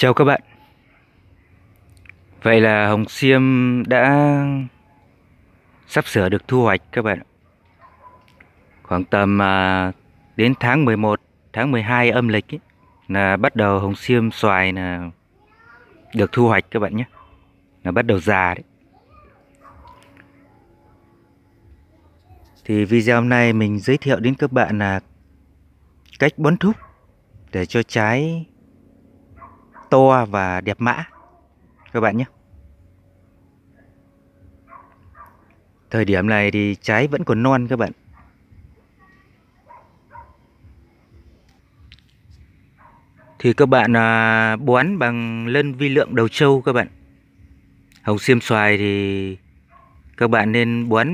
Chào các bạn Vậy là hồng xiêm đã sắp sửa được thu hoạch các bạn Khoảng tầm à, đến tháng 11, tháng 12 âm lịch ấy, là bắt đầu hồng xiêm xoài là được thu hoạch các bạn nhé Là bắt đầu già đấy Thì video hôm nay mình giới thiệu đến các bạn là cách bón thúc để cho trái to và đẹp mã các bạn nhé. Thời điểm này thì trái vẫn còn non các bạn. Thì các bạn à, bón bằng lân vi lượng đầu trâu các bạn. Hồng xiêm xoài thì các bạn nên bón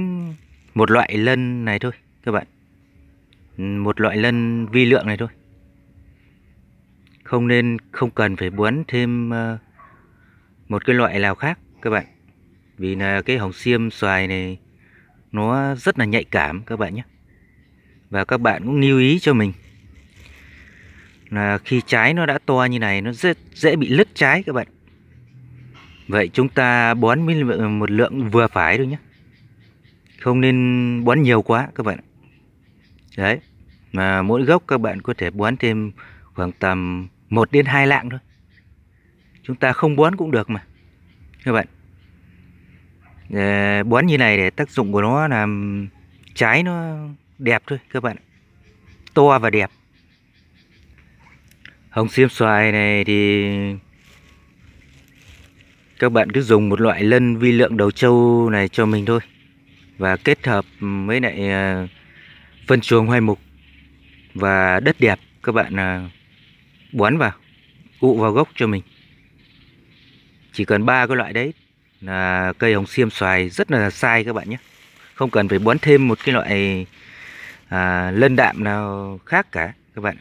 một loại lân này thôi các bạn. Một loại lân vi lượng này thôi không nên không cần phải bón thêm ờ, một cái loại nào khác các bạn vì là cái hồng xiêm xoài này nó rất là nhạy cảm các bạn nhé và các bạn cũng lưu ý cho mình là khi trái nó đã to như này nó rất dễ bị lứt trái các bạn vậy chúng ta bón với một lượng vừa phải thôi nhé không nên bón nhiều quá các bạn đấy mà mỗi gốc các bạn có thể bón thêm khoảng tầm một đến hai lạng thôi chúng ta không bón cũng được mà các bạn à, bón như này để tác dụng của nó là trái nó đẹp thôi các bạn to và đẹp hồng xiêm xoài này thì các bạn cứ dùng một loại lân vi lượng đầu trâu này cho mình thôi và kết hợp với lại ờ, phân chuồng hoai mục và đất đẹp các bạn ờ, bón vào ụ vào gốc cho mình chỉ cần ba cái loại đấy là cây hồng xiêm xoài rất là sai các bạn nhé không cần phải bón thêm một cái loại à, lân đạm nào khác cả các bạn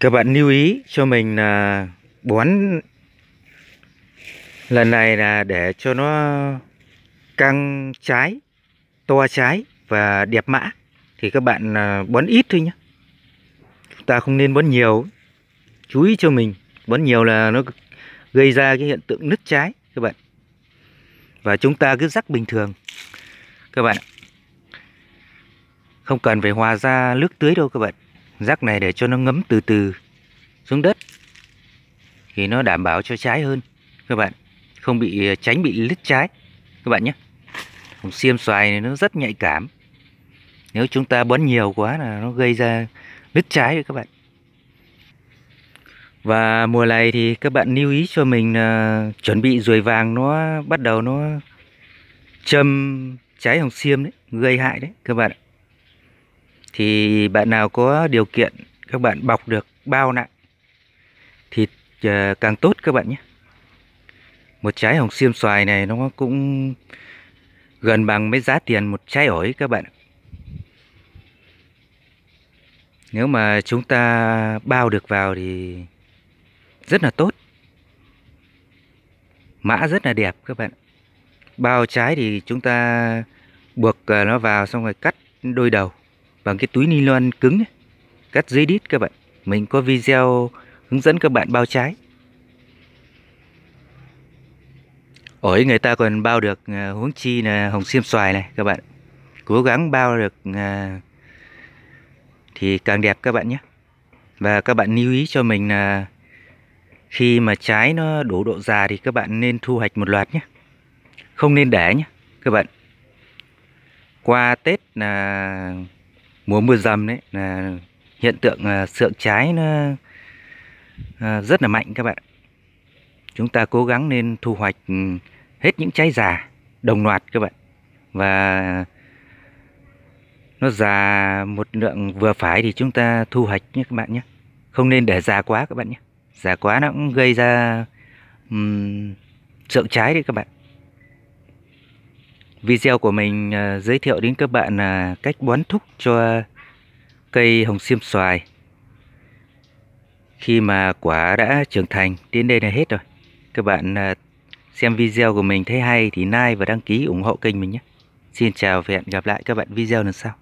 các bạn lưu ý cho mình là bón lần này là để cho nó căng trái to trái và đẹp mã thì các bạn à, bón ít thôi nhé ta không nên bón nhiều chú ý cho mình bón nhiều là nó gây ra cái hiện tượng nứt trái các bạn và chúng ta cứ rắc bình thường các bạn không cần phải hòa ra nước tưới đâu các bạn rắc này để cho nó ngấm từ từ xuống đất thì nó đảm bảo cho trái hơn các bạn không bị ờ, tránh bị lít trái các bạn nhé xiêm xoài này nó rất nhạy cảm nếu chúng ta bón nhiều quá là nó gây ra nứt trái rồi các bạn và mùa này thì các bạn lưu ý cho mình là chuẩn bị ruồi vàng nó bắt đầu nó châm trái hồng xiêm đấy, gây hại đấy các bạn Thì bạn nào có điều kiện các bạn bọc được bao nặng thì à, càng tốt các bạn nhé. Một trái hồng xiêm xoài này nó cũng gần bằng mấy giá tiền một trái ổi các bạn ạ. Nếu mà chúng ta bao được vào thì rất là tốt. Mã rất là đẹp các bạn. Bao trái thì chúng ta buộc à, nó vào xong rồi cắt đôi đầu bằng cái túi ni lông cứng ấy. Cắt dưới đít các bạn. Mình có video hướng dẫn các bạn bao trái. Ổi người ta còn bao được à, huống chi là hồng xiêm xoài này các bạn. Cố gắng bao được à, thì càng đẹp các bạn nhé và các bạn lưu ý cho mình là khi mà trái nó đủ độ già thì các bạn nên thu hoạch một loạt nhé không nên để nhé các bạn qua Tết là mùa mưa dầm đấy là hiện tượng à, sượng trái nó à, rất là mạnh các bạn chúng ta cố gắng nên thu hoạch ừ, hết những trái già đồng loạt các bạn và nó già một lượng vừa phải thì chúng ta thu hoạch nhé các bạn nhé không nên để già quá các bạn nhé già quá nó cũng gây ra um, trái đấy các bạn video của mình uh, giới thiệu đến các bạn là ờ, uh, cách bón thúc cho cây hồng xiêm xoài khi mà quả đã trưởng thành đến đây là hết rồi các bạn uh, xem video của mình thấy hay thì like và đăng ký ủng hộ kênh mình nhé xin chào và hẹn gặp lại các bạn video lần sau